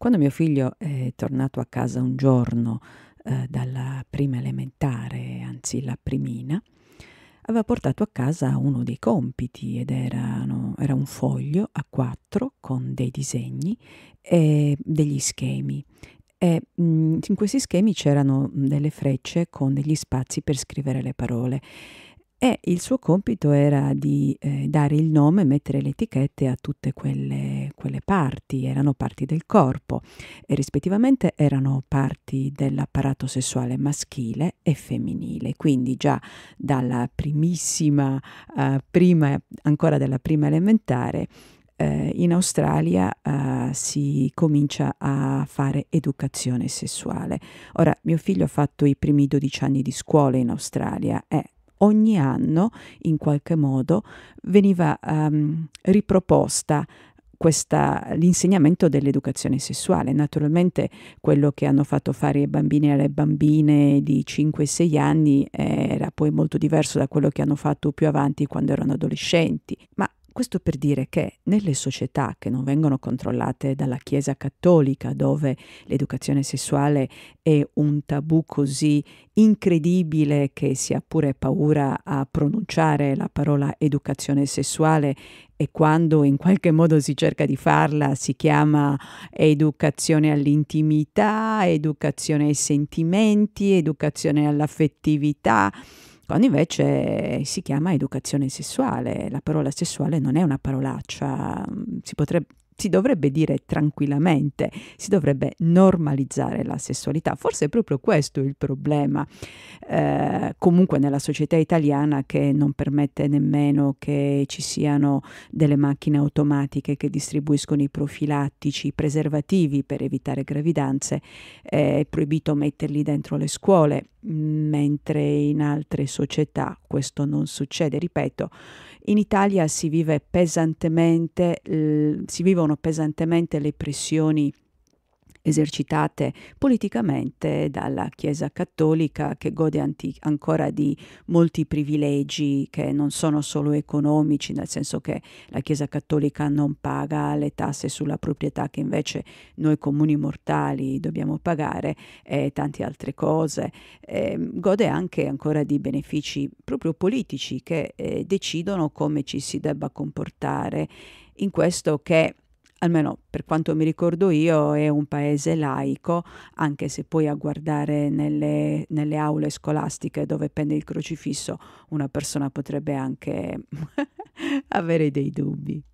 Quando mio figlio è tornato a casa un giorno eh, dalla prima elementare, anzi la primina, aveva portato a casa uno dei compiti ed erano, era un foglio a quattro con dei disegni e degli schemi. E, mh, mm, in questi schemi c'erano delle frecce con degli spazi per scrivere le parole e il suo compito era di eh, dare il nome, mettere le etichette a tutte quelle, quelle parti, erano parti del corpo e rispettivamente erano parti dell'apparato sessuale maschile e femminile, quindi già dalla primissima, eh, prima, ancora dalla prima elementare, eh, in Australia uh, si comincia a fare educazione sessuale. Ora, mio figlio ha fatto i primi 12 anni di scuola in Australia e ogni anno, in qualche modo, veniva um, riproposta questa, l'insegnamento dell'educazione sessuale. Naturalmente quello che hanno fatto fare i bambini e le bambine di 5-6 anni eh, era poi molto diverso da quello che hanno fatto più avanti quando erano adolescenti, ma questo per dire che nelle società che non vengono controllate dalla Chiesa cattolica, dove l'educazione sessuale è un tabù così incredibile che si ha pure paura a pronunciare la parola educazione sessuale e quando in qualche modo si cerca di farla si chiama educazione all'intimità, educazione ai sentimenti, educazione all'affettività quando invece si chiama educazione sessuale. La parola sessuale non è una parolaccia, mm, si potrebbe, si dovrebbe dire tranquillamente, si dovrebbe normalizzare la sessualità. Forse è proprio questo il problema, eh, comunque nella società italiana che non permette nemmeno che ci siano delle macchine automatiche che distribuiscono i profilattici, i preservativi per evitare gravidanze, eh, è proibito metterli dentro le scuole mentre in altre società questo non succede. Ripeto, in Italia si, vive pesantemente, eh, si vivono pesantemente le pressioni esercitate politicamente dalla Chiesa cattolica che gode anti- ancora di molti privilegi che non sono solo economici, nel senso che la Chiesa cattolica non paga le tasse sulla proprietà che invece noi comuni mortali dobbiamo pagare e tante altre cose. Eh, gode anche ancora di benefici proprio politici che eh, decidono come ci si debba comportare in questo che almeno per quanto mi ricordo io, è un paese laico, anche se poi a guardare nelle, nelle aule scolastiche dove pende il crocifisso una persona potrebbe anche avere dei dubbi.